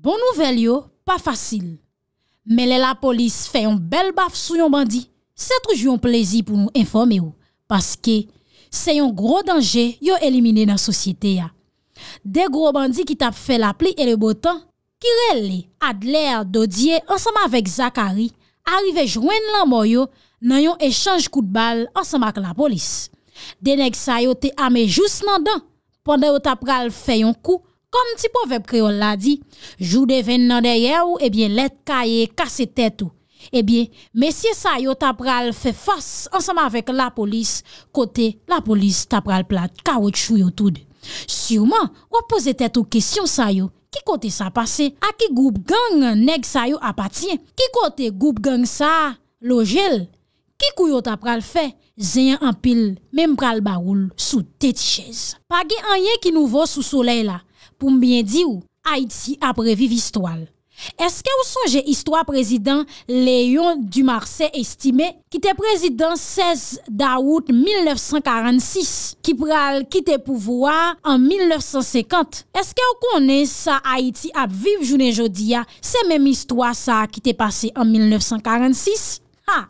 Bon nouvel yo, pa fasil. Men lè la polis fè yon bel baf sou yon bandi, se trouj yon plezi pou nou informe yo, paske se yon gro danje yo elimine nan sosyete ya. De gro bandi ki tap fè la pli e le botan, ki relè Adler Dodier ansama vek Zakari, arrive jwen lanmoyo nan yon echange kout bal ansama ke la polis. Dene ksa yo te ame jous nan dan, pandè yo tap pral fè yon kout, Kom ti po vep kreol la di, jou de ven nan de ye ou, ebyen let kaye kase tet ou. Ebyen, mesye sa yo tapral fe fos, ansama vek la polis, kote la polis tapral plat, kawet chou yo tou de. Siuman, wap pose tet ou kesyon sa yo, ki kote sa pase, a ki goup gang neg sa yo apatien, ki kote goup gang sa lojel, ki kou yo tapral fe, zeyan an pil, mempral baroul, sou tet chez. Pagi an ye ki nou vo sou soley la, Pou mbyen di ou, Haïti ap reviv histwal. Eske ou sonje histwa prezident Léon Dumarsè estime ki te prezident 16 daout 1946, ki pral ki te pouvoa an 1950? Eske ou konen sa Haïti ap viv jounen jodia se mèm histwa sa ki te pase an 1946? Ha,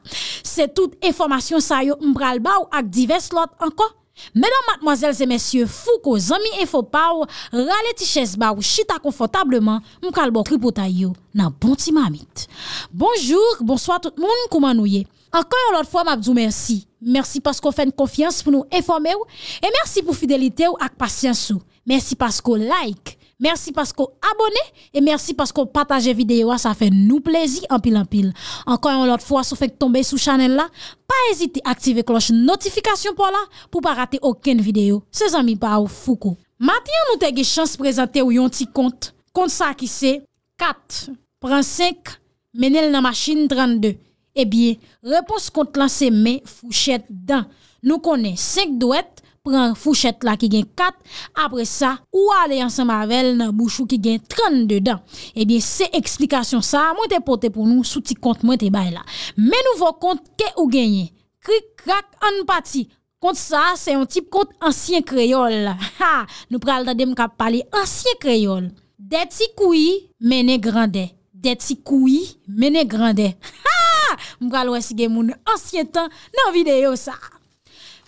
se tout informasyon sa yo mpral ba ou ak divers lot anko? Mèdan matmoazèl zè mèsyè fou ko zami enfopaw, ralè ti chèzbaw, chita konfotableman, m kalbo kripotay yo nan bonti mamit. Bonjour, bonsoit tout moun kouman ouye. Ankon yon lot fwa mabzou mersi. Mersi paskou fèn konfians pou nou enfome ou. E mersi pou fidelite ou ak pasyans ou. Mersi paskou like. Mersi paskou abone. E mersi paskou pataje videyo a sa fè nou plezi anpil anpil. Ankon yon lot fwa sou fèk tombe sou chanel la. Pa ezite aktive kloche notifikasyon pou la. Pou pa rate oken videyo. Se zanmi pa ou foukou. Mati an nou te ge chans prezante ou yon ti kont. Kont sa ki se. Kat. Pran 5. Menel nan maschine 32. E eh bie, repons kont lan se men fouchet dan. Nou konen 5 doet, pren fouchet la ki gen 4, apre sa, ou ale yansan mavel nan bouchou ki gen 32 dan. E eh bie, se eksplikasyon sa, mwen te pote pou nou sou ti kont mwen te bay la. Men nou von kont ke ou genye? Krik, krak, an pati. Kont sa, se yon tip kont ansyen kreyol. Ha! Nou pral da dem kap pale ansyen kreyol. De ti koui, menen grande. De ti koui, menen grande. Ha! Mwen kan alwese gen moun ansye tan nan videyo sa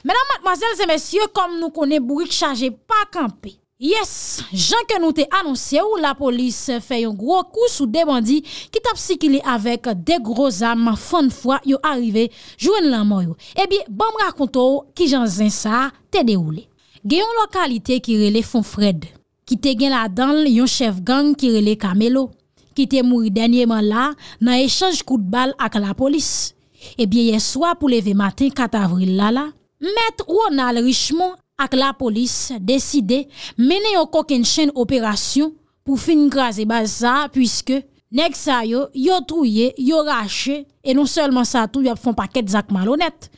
Menan madmazelze, mesyye, kom nou konen Buryk chaje pa kampe Yes, jankan nou te anonsye ou la polis fe yon gro kous ou debandi Ki tap sikile avek de gro zanman fon fwa yo arive jwen lanmoyo Ebi, eh bon mrakonto ou ki jan zan sa te de oule Gen yon lokalite ki rele fon fred Ki te gen la danl yon chef gang ki rele kamelo ki te mouri denye man la, nan echange kout bal ak la polis. Ebyen, eh yeswa pou leve matin, kat avril la la, met wou nan al richman ak la polis, deside, mene yo kok en chen operasyon, pou fin graze baza, pwiske, nek sa yo, yo trouye, yo rache, e non selman sa tou, yo fon paket zakman lonet.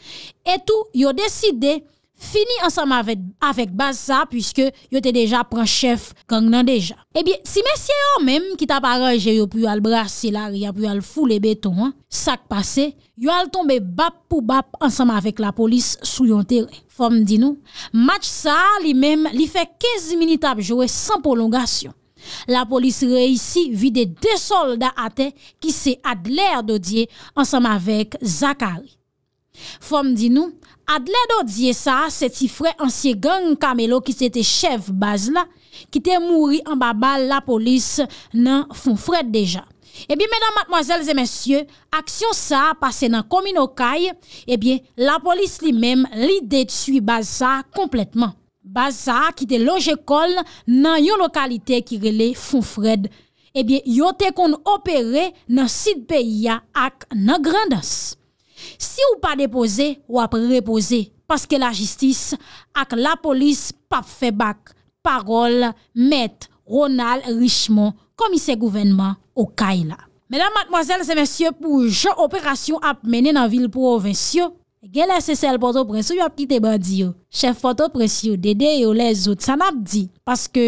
Etou, yo deside, Fini ansam avèk Basa pwiske yo te deja pran chef kang nan deja. E eh bi si mesye yo mèm ki taparaj yo pou yo albrase la ria pou yo alfou le beton, sak pase, yo al tombe bap pou bap ansam avèk la polis sou yon terè. Fom di nou, match sa li mèm li fè 15 minitab jowè san polongasyon. La polis reisi vide de solda ate ki se ad lèr de diye ansam avèk Zakari. Fom di nou, adle do diye sa, se ti fre ansye gang kamelo ki se te chev baz la, ki te mouri an baba la polis nan fon fred deja. Ebi menan matmoazelze mensyo, ak syon sa pase nan komino kaye, ebi la polis li mem li detui baza kompletman. Baza ki te loje kol nan yo lokalite ki rele fon fred. Ebi yo te kon opere nan sit peya ak nan grandas. Si ou pa depoze ou ap repoze, paske la jistis ak la polis pap febak, parol, met, ronal, richmon, komise gouvenman, okay la. Medan matmozelle se mensyo pou je operasyon ap mene nan vil provensyo, gen lese sel poto presyo yo ap kite bandi yo, chef poto presyo, dede yo lezout, san ap di, paske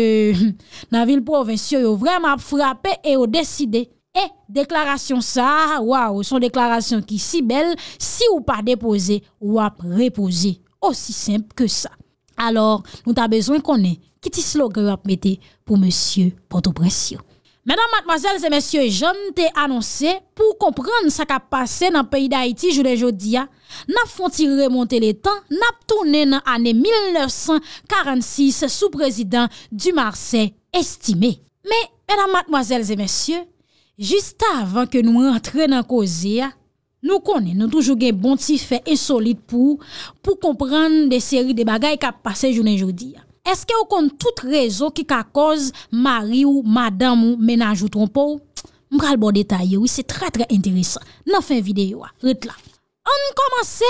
nan vil provensyo yo vreman ap frape e yo deside. E, deklarasyon sa, waw, son deklarasyon ki si bel, si ou pa depoze, wap repoze, osi semp ke sa. Alors, nou ta bezwen konen, ki ti slogan wap mete pou monsye Ponto Precio. Menan, mademoiselles et monsye, jom te anonsen, pou komprenn sa ka pase nan peyi da Haiti jou de jodia, nap fonti remonte le tan, nap tonen nan ane 1946 sou prezident du Marseille estime. Menan, mademoiselles et monsye, Jist avan ke nou entren an koze ya, nou konen nou toujou gen bon ti fe insolid e pou, pou kompran de seri de bagay ka pase jounen joudi ya. Eske ou konen tout rezon ki ka koze mari ou madame ou menaj ou tronpo ou? Mbral bon detay yow, se tre tre enteresan. Nan fin videyo a, ret la. An komanse,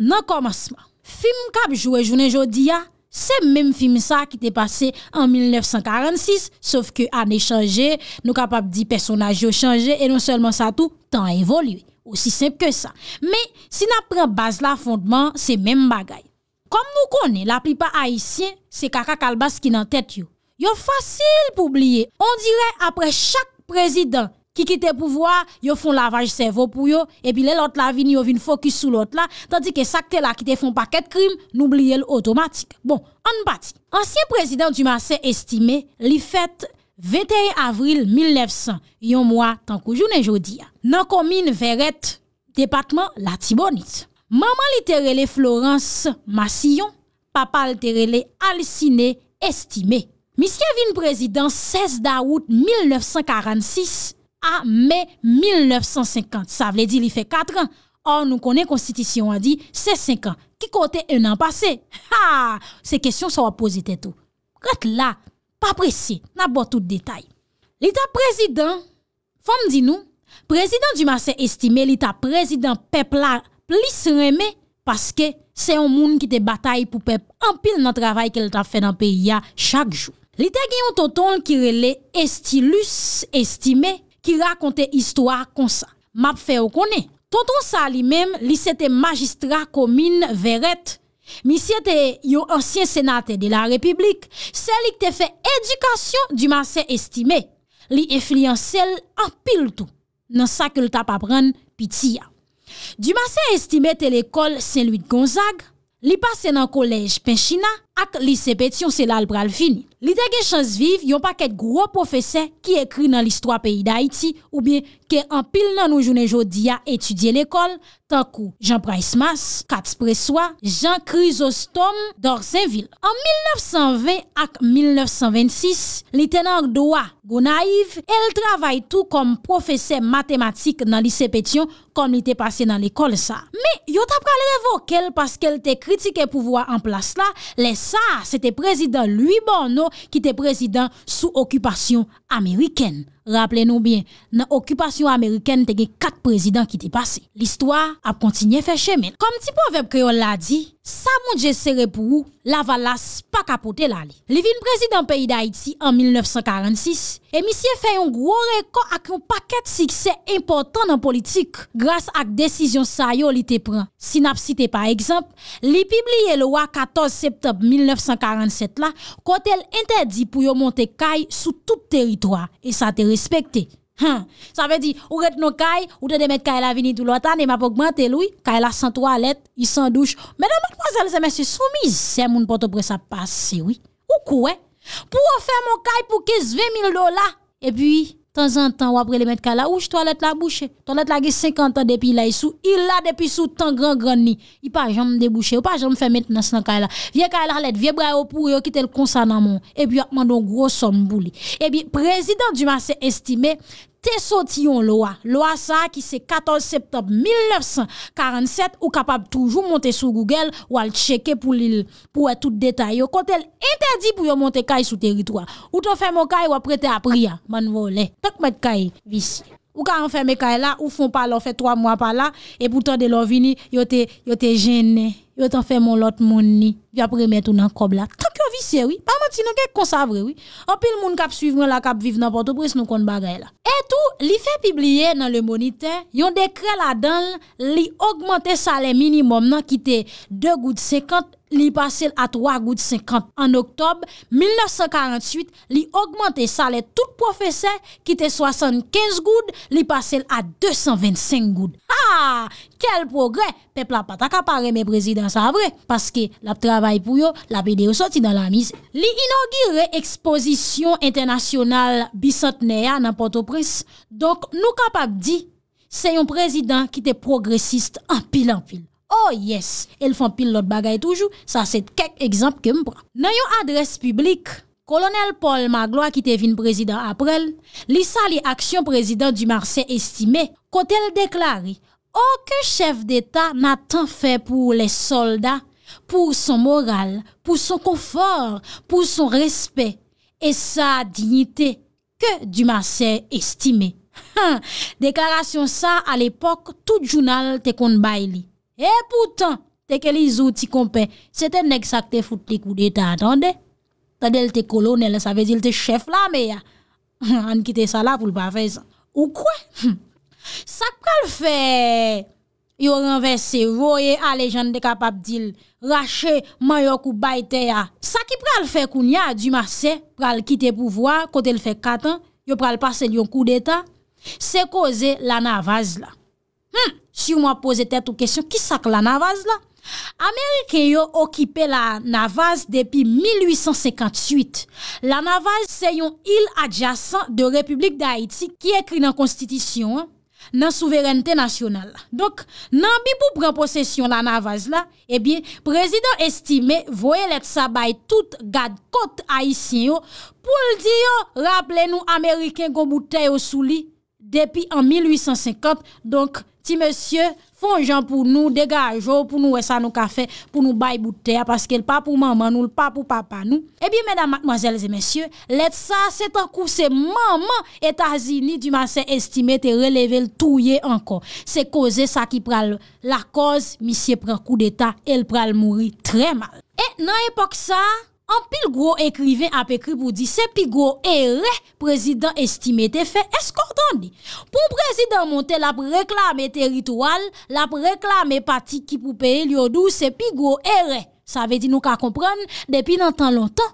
nan komanseman. Film kab jowe jounen joudi ya? Se mèm film sa ki te pase en 1946, saf ke anè chanje, nou kapap di personaj yo chanje, e non selman sa tou, tan evolue. Osi semp ke sa. Mè, si nan pren base la fondman, se mèm bagay. Kom nou konen, la pripa Haitien, se kaka kalbas ki nan tèt yo. Yo fasil pou oubliye. On dire apre chak prezident Ki kite pou vwa, yo fon lavaj servo pou yo, epi le lot la vini yo vin fokus sou lot la, tandi ke sakte la kite fon paket krim, noubliye l'automatik. Bon, an bati. Ansiye prezident du masè estime, li fète 21 avril 1900, yon mwa tankou jounen jodi ya. Nan komine veret, depatman la tibonit. Maman li terele Florence Massillon, papa li terele Alcine estime. Misye vin prezident 16 da wout 1946, A me 1950, sa vle di li fe 4 an. Or nou konen konstitisyon an di 16-5 an. Ki kote 1 an pase? Ha! Se kestyon sa wap pose tetou. Gat la, pa presye, na bote tout detay. Lita prezident, fam di nou, prezident di mase estime lita prezident pep la plis reme paske se yon moun ki te batay pou pep anpil nan travay ke lita fe nan pe ya chak jou. Lita gen yon toton ki rele estilus estime pep ki rakonte istwa konsa. Map fe ou konen. Tonton sa li mem, li sete magistra komine veret, mi sete yo ansyen senate de la republik, selik te fe edukasyon di masen estime. Li efliyon sel anpil tou, nan sa ke luta pa pran piti ya. Di masen estime te le kol Saint-Louis-de-Gonzague, li pase nan kolej Penchina ak li sepetyon selal pral finit. Li te gen chans viv, yon pa ket gro profese ki ekri nan listwa peyi da iti ou bie ke an pil nan nou jounen jodi ya etudye l'ekol tankou Jean-Price Masse, Kat Spressois, Jean Chrysostom dorsen vil. An 1920 ak 1926, li tenor doa, Gounaïve, el travay tou kom profese matematik nan lisepetyon kon li te pase nan l'ekol sa. Me, yo ta prale evo kel paske el te kritike pou vwa an plas la, le sa, se te prezident lui bon nou, qui était président sous occupation américaine. Rappele nou byen, nan okupasyon Ameriken te gen kat prezidant ki te pase. L'histoire ap kontinye fe chemen. Kom ti po vep kreol la di, sa moun jesere pou ou, la valas pa kapote la li. Li vin prezidant peyi da Haiti an 1946, emisye fe yon gwo reko ak yon paket sikse important nan politik, gras ak desisyon sa yo li te pren. Sin ap site par ekzamp, li pibliye lwa 14 septem 1947 la, kot el entedi pou yo monte kay sou tout teritwa e satere. Ha, sa ve di, ou ret nou kay, ou te demet kay la vini tou lo tan, e ma pou gbante lou, kay la san toalet, i san douche. Men a matmwazal se mè se soumise, moun pote pou e sa pase, ou kouè. Pou ou fe moun kay pou ke sve mil dola, e pi... temps en temps, ou après les mettre là, ouche, toilette la bouche. Toilette la 50 ans depuis là, sous, il a depuis sous tant grand grand ni. Il pas jamais débouché, ou pas jamais fait maintenance dans Vie Vieux la lettre, vie bras au pour, le concernant mon. Et puis, il a gros som somme Et puis, président du marché estimé, Te sot yon loa, loa sa ki se 14 septembre 1947 ou kapab toujou monte sou Google ou al cheke pou l'il pou etout detay yo kontel interdi pou yon monte kay sou teritwa. Ou ton fèm okay ou apre te apri ya, man volè. Tok met kay, vis. Ou ka an fè mè ka e la, ou fon pa la, ou fè 3 mwa pa la, e boutan de lò vini, yo te jene, yo te an fè mon lot mon ni, vi apre mè tou nan kob la. Tak yo visye, oui, pa man ti nan ke konsavre, oui. An pil moun kap suivman la kap viv nan poto, bre se nou kon bagay la. E tou, li fè pibliye nan le monite, yon dekre la dan, li augmente salè minimum nan kite 2 gout 50... li pase l a 3 goud 50. An oktob, 1948, li augmente sale tout profese ki te 75 goud, li pase ah, l a 225 goud. Ha! Kel progre! Pepl apat akapare me prezidans avre paske lab travay pou yo, labe deyo soti dan la e mis. Li inogire ekspozisyon internasyonal bisantene ya nan potopres. Donk nou kapap di, se yon prezidans ki te progresist an pil an fil. Oh yes, el fan pil lot bagay toujou, sa set kek ekzamp ke mpra. Nan yon adres publik, kolonel Paul Magloa ki te vin prezident aprel, lisa li aksyon prezident du Marseille estimé, kote el deklari, okè chef d'Etat nan tan fè pou les soldats, pou son moral, pou son konfor, pou son respè, e sa dignité, ke du Marseille estimé. Deklarasyon sa, al epok, tout jounal te kon bay li. E poutan, teke li zouti kompe, se te nek sakte foute li kou de ta atande, ta euh, de lte kolonel, sa vezi lte chef la me ya, an kite sa la pou lpa fe san. Ou kwe? Sa kwa lfe yo renve se roye a le jan de kapap dil, rache, man yo kou bayte ya? Sa ki pral fe koun ya, di ma se, pral kite pou vwa, kote lfe katan, yo pral pase di yon kou de ta, se koze la navaz la. Hmm, si ou mwa pose tet ou kesyon, ki sak la navaz la? Amerike yo okipe la navaz depi 1858. La navaz se yon il adjasan de Republik da Haiti ki ekri nan konstitisyon, nan souverenite nasyonal. Dok nan bi pou pren posesyon la navaz la, ebi eh prezident estime voye let sabay tout gad kote Haitien yo pou ldi yo rappele nou Ameriken gomoute yo souli. Depi an 1850, donk ti monsye fon jan pou nou degajo, oh, pou nou wesa nou kafe, pou nou bay boutea, ah, paske l pa pou maman nou, l pa pou papa nou. E eh bi mena mwazelze monsye, let sa, setan kou se maman etazini di man se estime te releve l touye anko. Se koze sa ki pral la koz, misye pran kou de ta, el pral mouri tre mal. E nan epok sa... An pil gro ekrive ap ekrive pou di se pi gro ere, prezident estime te fe eskortande. Pon prezident monte la pou reklame teritoual, la pou reklame pati ki pou peye lyo dou se pi gro ere. Sa ve di nou ka kompran, depi nan tan lontan,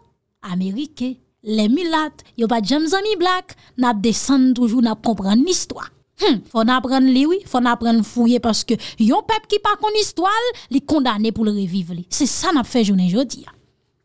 Amerike, le Milat, yon pa Jamzani Black, nap desan toujou nap kompran nistwa. Hm, fon ap ren liwi, fon ap ren fouye, paske yon pep ki pa kon nistwal, li kondane pou le reviv li. Se sa nap fe jounen jodi ya.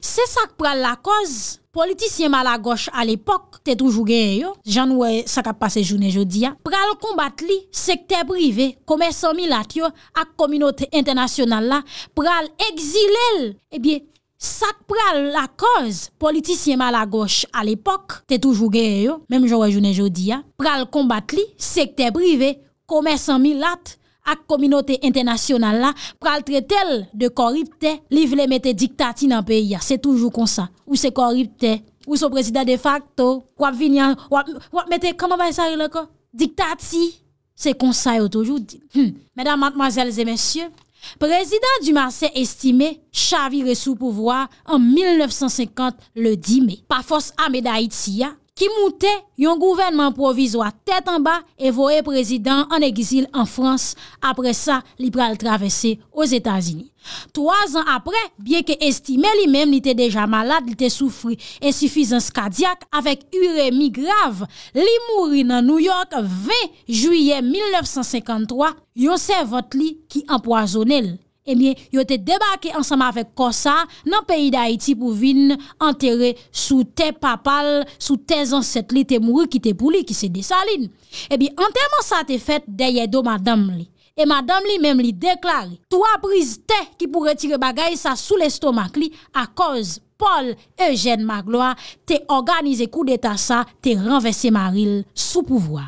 Se sak pral la koz, politisyen malagosh al epok, te toujou geye yo, janwe sak ap pase jounen jodi ya, pral kombat li, sekte prive, kome son milat yo, ak kominote internasyonal la, pral eksilel. Ebyen, sak pral la koz, politisyen malagosh al epok, te toujou geye yo, menm jouwe jounen jodi ya, pral kombat li, sekte prive, kome son milat yo. Ak kominote internasyonan la, pral tre tel de koripte, li vle mette diktati nan peya. Se toujou konsa, ou se koripte, ou se prezident de facto, wap vinyan, wap mette, kama vay sa yon leko? Diktati, se konsa yo toujou di. Hmm. Medan matmazelze mensyou, prezident du Marseille estime, chavi resou pouvoar an 1950 le di me. Pa fos ame da Haiti ya. Ki moutè yon gouvenman provizwa tèt an ba e voè prezidant an egizil an Frans apre sa li pral travesse o Zetazini. Troaz an apre, byè ke estime li mèm li te deja malade, li te soufri en sufizans kadiak avèk uremi grav, li mouri nan New York ve juye 1953, yon se vot li ki empoazone lè. E mi yo te debake ansama avek kosa nan peyi da iti pou vin anterre sou te papal, sou te zanset li te moure ki te pou li ki se desaline. E bi anterman sa te fet deye do madame li. E madame li mem li deklare. To apriz te ki pou retire bagay sa sou lestomak li a koz Paul Eugène Magloa te organize kou de ta sa te renvesse maril sou pouvoi.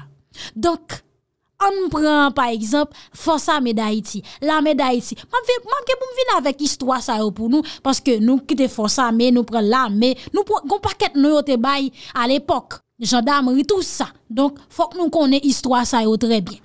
Donk. An nou pren, pa ekzamp, fosa me da iti, la me da iti. Man ke pou m vin avek istwa sa yo pou nou, paske nou kite fosa me, nou pren la me, nou kon paket nou yo te bay al epok, jandamri, tout sa. Donk, fok nou konen istwa sa yo trebyen.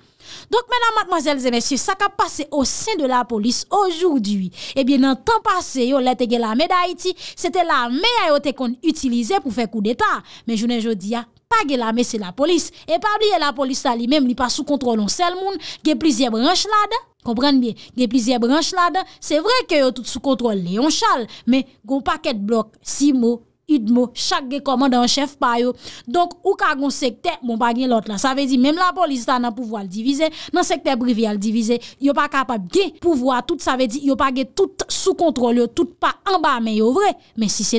Donk, menan, mademoiselles et messieurs, sa ka pase o sen de la polis ojou diwi. Ebyen, eh nan tan pase yo, lete ge la me da iti, sete la me a yo te kon utilize pou fe kou de ta. Men, jounen, jounen, jounen, jounen, pa ge la messe la polis, e pa bliye la polis sa li mem li pa sou kontrol an sel moun, ge plizye branj lade, kompran miye, ge plizye branj lade, se vre ke yo tout sou kontrol le an chal, me goun paket blok, si mou, idmo, chak ge komanda an chef pa yo. Donk, ou ka gon sekte, moun pa gen lot la. Sa ve di, menm la polisita nan pouvo al divize, nan sekte privi al divize, yo pa kapab ge pouvo a tout, sa ve di, yo pa ge tout sou kontrole yo, tout pa anba me yo, vre. Men si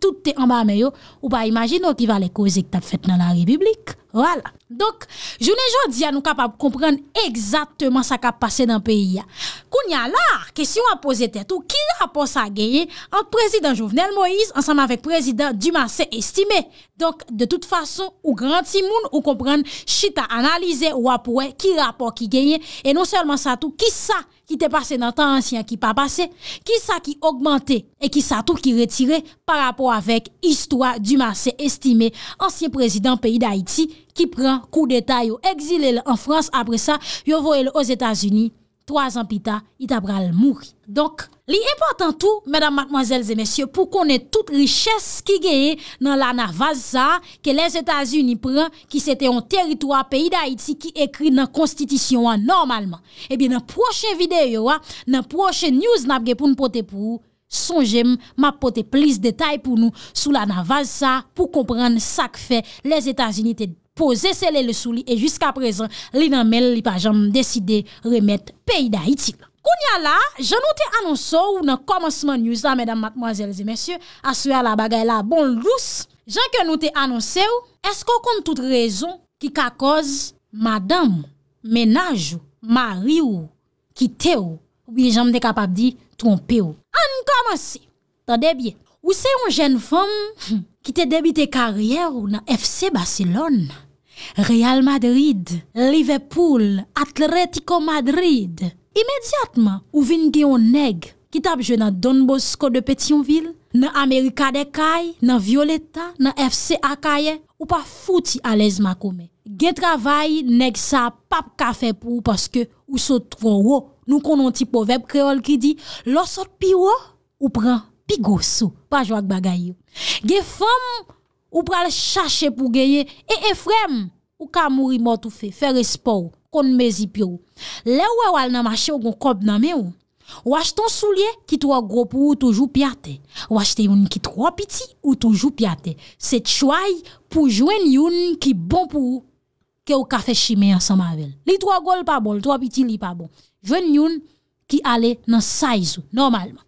tout te anba me yo, ou pa imagine yo ki va le koze ki tap fet nan la republik. Wala, donk, jounen joun diyan nou kapap komprenn ekzatman sa kap pase dan peyi ya. Koun ya la, kesyon apose tetou, ki rapor sa geye, an prezident Jouvenel Moïse, ansanman vek prezident Dumas se estime. Donk, de tout fason, ou gran timoun, ou komprenn, chita analize ou apowe, ki rapor ki geye, e non selman sa tou, ki sa? ki te pase nan tan ansyen ki pa pase, ki sa ki augmente, e ki sa tou ki retire, par rapport avek istwa du mas se estime, ansyen prezident peyi d'Haïti, ki pren kou detay yo exilele an Frans, apre sa yo voyele os Etats-Unis, 3 an pita, ita pral mouri. Donk, Li e portantou, mèdam matmazèl zè mèsyè, pou konè tout richès ki geye nan la navazza ke les Etats-Unis pren ki sete an teritouan peyi da Haiti ki ekri nan konstitisyon an normalman. E eh bi nan proche videyo, nan proche nyouz nan apge pou nou pote pou, sonjèm ma pote plis detay pou nou sou la navazza pou komprenn sak fe les Etats-Unis te pose se le le sou li e jisk aprezen li nan men li pajam deside remet peyi da Haiti. Kounya la, jan nou te anonsou ou nan komansman yousa, mèdam, matmazèlze, mèsyè, aswe la bagay la bon lous, jan ke nou te anonsè ou, esko kon tout rezon ki ka koz madame, menaj ou, mari ou, kite ou, ou bi jan mte kapap di trompe ou. An komansi, ta debye. Ou se yon jen fòm ki te debite karyè ou nan FC Baselon, Real Madrid, Liverpool, Atlético Madrid... imediatman, ou vin geyon neg, kitap je nan Don Bosco de Petionville, nan Amerika de Kaye, nan Violeta, nan FCA Kaye, ou pa fouti alez makome. Ge travay neg sa pap kafe pou ou paske ou sot trouwou, nou konon ti po vep kreol ki di, lor sot piwou, ou pran pi gosou, pa jwak bagayou. Ge fom, ou pran chache pou geye, e e frem, ou ka mouri motu fe, fe respor ou. on mezi pi ou. Le ou e wal nan masye ou gon kob nan me ou, waj ton soulye ki tou a gro pou ou toujou pi ate. Waj te yon ki trou apiti ou toujou pi ate. Se chway pou jwen yon ki bon pou ou, ke ou kafe shime yon sama vel. Li tou a gol pa bon, trou apiti li pa bon. Jwen yon ki ale nan saiz ou, normalman.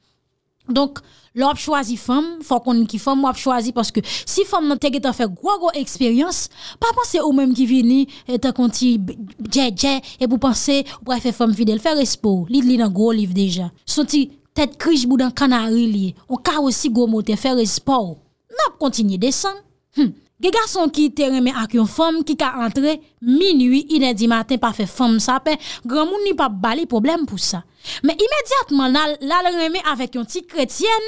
Donk, lò ap chwazi fèm, fò konnen ki fèm, lò ap chwazi paske si fèm nan te ge ta fè gwo gwo eksperyans, pa panse ou mèm ki vini, te konti dje dje, e pou panse ou bref fè fèm fidèl fè respo, li li nan gwo liv deja. Sonti, tèt krij boudan kanari li, ou ka wosi gwo motè fè respo, nan ap konti nye desan. Ge gason ki te remè ak yon fèm ki ka antre... mi nui, inè di matin pa fe fèm sa pe, gran moun ni pa bali problem pou sa me imèdiatman al lal remè avèk yon ti kretyen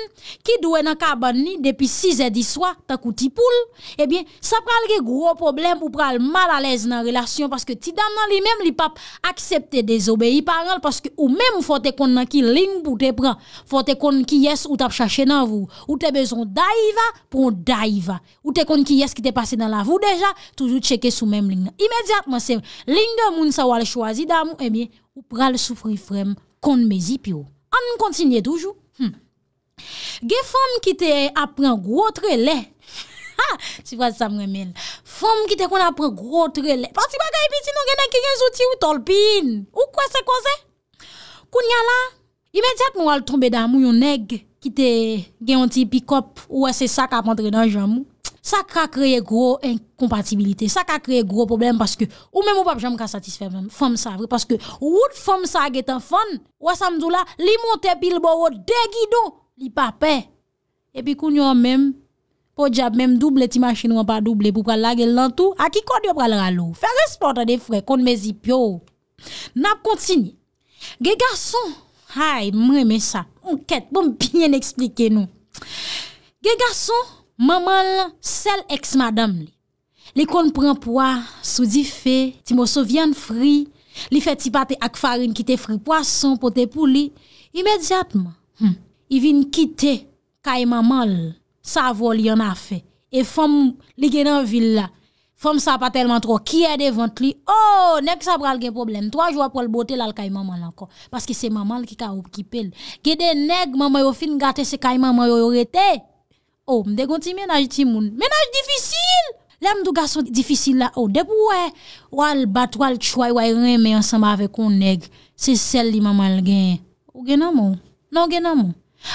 ki dwe nan kaban ni depi 6 edi swa, ta kouti poul ebyen, eh sa pral ge gro problem pou pral mal alèz nan relasyon, paske ti dam nan li mèm li pap aksepte desobe i paral, paske ou mèm ou fò te kon nan ki ling pou te pran, fò te kon ki yes ou tap chache nan vou, ou te bezon daiva, pon daiva ou te kon ki yes ki te pase nan la vou deja, toujou tcheke sou mèm ling nan, imè Imediatman se linga moun sa wale chwazi da mou, e eh mi, ou pral soufri frem kon me zip yo. An m kontinye toujou. Ge fom ki te apren grotre le. Ti waz sa mwen men. Fom ki te kon apren grotre le. Parti bagay biti nou genen ki gen zouti ou tolpin. Ou kwa se kwa ze? Koun nyan la, imediatman wale tombe da mou yon neg ki te gen yon tipi kop ou wese sak ap entre nan jan mou. Sa ka kreye gro enkompatibilite. Sa ka kreye gro problem paske ou mè mou pap janm ka satisfèm fèm sa vre. Paske ou ou fèm sa gè tan fèn ou a samzou la li monte pil bò bon, ou oh, de gido li papè. E pi kou nyon mèm pou djab mèm double ti machin wèm pa double pou pralage lantou. Aki kò diyo pralage lò. Fè respon ta de fwè kont mè zi pyo. Nap kontsini. Gè gason. Hay mè mè sa. Mwen ket bon, pou mè pinyen eksplike nou. Gè gason. Maman la, sel ex-madam li, li kon pren po a, sou di fe, ti mou sou vyan fri, li fe ti pate ak farin ki te fri poason po te pou li, imedjatman, hi hmm, vin kite kay mamal, sa vol yon a fe, e fom li genan villa, fom sa pa telman tro, ki yede vant li, oh, neg sa pral gen problem, to a jwa pol botel al kay mamal anko, paske se mamal ki ka oub ki pel, ge de neg mamay ou fin gate se kay mamay ou rete, Ou oh, mdegon ti menaj ti moun. Menaj difisil. Le mdou gaso difisil la oh, ou. Depou ou al bat, ou al chwa, ou al reme ansamba ave kon neg. Se sel li mamal gen. Ou gen amou? Nan ou gen amou?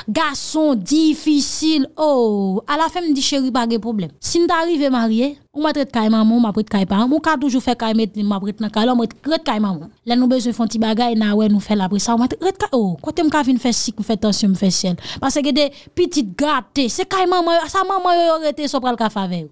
Gason, difisil, oh A la fem di chéri bagè problem Sin darive marye, ou mwen trete kay mamon, mwen prete kay paramon Mwen ka toujou fe kay met, mwen prete na kay Lè mwen trete kay mamon Lè nou bezwe fon ti bagay, nan wè nou fel apre sa Ou mwen trete kay, oh, kote mwen ka vin fè sik, mwen fè tensyon, mwen fè sien Pase gè de pitit gatè Se kay mamon yo, sa mamon yo yo rete so pral ka faveyo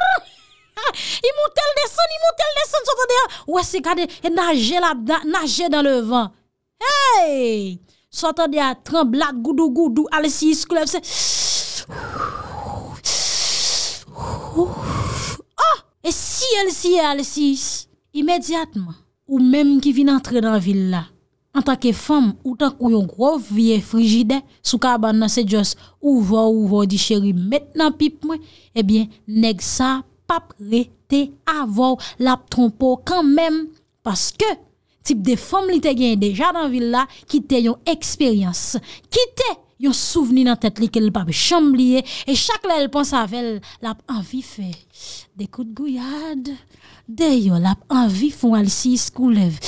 I moun tel deson, i moun tel deson. Sotan de a, wese kade, e nage la, nage dan le van. Hey! Sotan de a, trembla, goudou, goudou, alesis, koulef se. Oh! E si elisi, alesis. Imediatman, ou menm ki vin entre dan villa, an tak e fam, ou tak ou yon grov vie frigide, sou ka aban nan se djos, ouvo, ouvo, di cheri, met nan pip mwen, ebyen, eh neg sa, pap rete avow lap tronpo kanmen paske tip de fom li te gen deja dan villa kite yon eksperyans, kite yon souveni nan tet li ke li pap chanm liye e chak la el pon savel lap anvi fe de kout gouyade, deyo lap anvi foun al si iskou lev,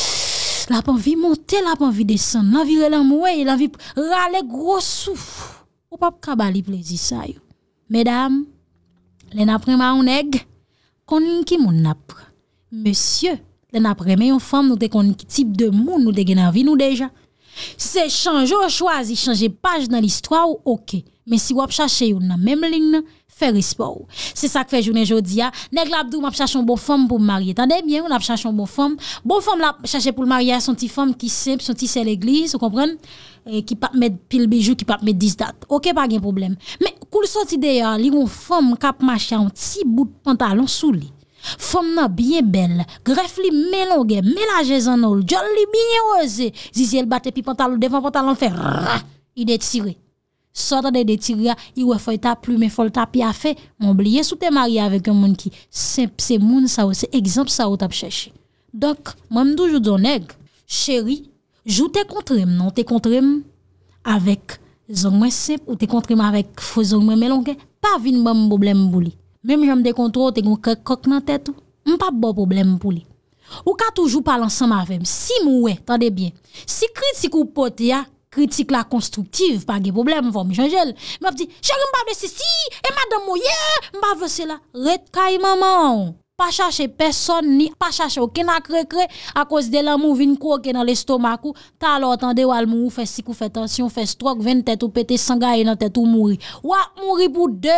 lap anvi monte, lap anvi desen, anvi relem wey, lap anvi rale grosouf. Ou pap kabali plezi sayo. Medam, lena prema ou neg? Konin ki moun napre Monsye, le napre me yon fom nou de konin ki tip de moun nou de gen avi nou deja Se chanjou chwazi, chanjou page nan listwa ou ok Men si wap chache yon nan mem lin, feris pou Se sak fe jounen jodi ya, neg lapdou map chache yon bon fom pou marye Tande bien, wap chache yon bon fom Bon fom lap chache pou marye, son ti fom ki se, son ti se l'eglise, ou kompren? Eh, ki pape met pil bejou, ki pape met dis dat. Ok, pa gen problem. Men, koulsoti de ya, li yon fom kap machan, ti bout pantalon sou li. Fom nan, biye bel, gref li menon gen, menajè zanol, jol li binye ose. Zizi el bate pi pantalon, devan pantalon fe, rrrr, i detire. Sotan de detire, i wefoy ta plume folta pi afe, moun bliye sou te mari avek yon moun ki. Se moun sa wè, se egzamp sa wè tap chèche. Dok, moun mdoujou zonèk, chèri, Jou te kontrem nan, te kontrem avèk zonk mwen sep ou te kontrem avèk fò zonk mwen melonke, pa vin mbèm boblem pou li. Mèm jèm de kontro, te kon kèk kok nan tèt ou, mbèm pa bo problem pou li. Ou ka toujou pal ansan ma avèm, si mwè, tande bien, si kritik ou pote ya, kritik la konstruktiv, pa ge problem, vòm janjèl, mbèm di, chèk mbèm de sè si, e mbèm de mwè, mbèm de sè la, ret kèy maman ou. Pa chache peson ni, pa chache okina kre kre, akos de la mou vin kou okina l'estomak ou, ta la otan de wal mou ou fes si kou fes tensyon, fes trok ven tete ou pete sangay nan tete ou mouri. Ou ak mouri pou de...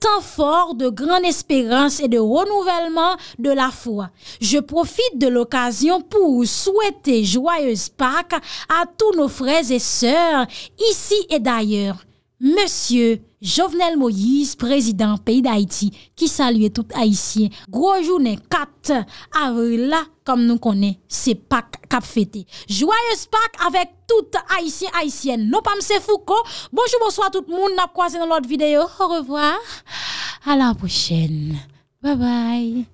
temps fort de grande espérance et de renouvellement de la foi. Je profite de l'occasion pour souhaiter joyeuse Pâques à tous nos frères et sœurs ici et d'ailleurs. Monsieur Jovenel Moïse, président pays d'Haïti, qui salue tout Haïtien. Gros journée 4 avril là, comme nous connaissons, c'est Pâques cap fêté. Joyeuse Pâques avec tout Haïtien, Haïtienne. Non pas M. Foucault. Bonjour, bonsoir tout le monde. N'a croisé dans l'autre vidéo. Au revoir. À la prochaine. Bye bye.